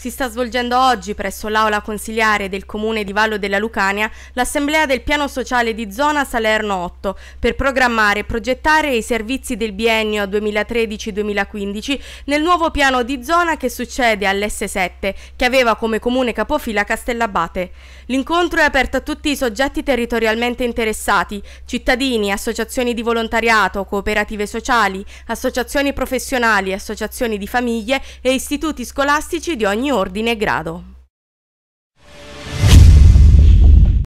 Si sta svolgendo oggi presso l'aula consiliare del comune di Vallo della Lucania l'assemblea del piano sociale di zona Salerno 8 per programmare e progettare i servizi del biennio 2013-2015 nel nuovo piano di zona che succede all'S7 che aveva come comune capofila Castellabate. L'incontro è aperto a tutti i soggetti territorialmente interessati, cittadini, associazioni di volontariato, cooperative sociali, associazioni professionali, associazioni di famiglie e istituti scolastici di ogni ogni ordine e grado.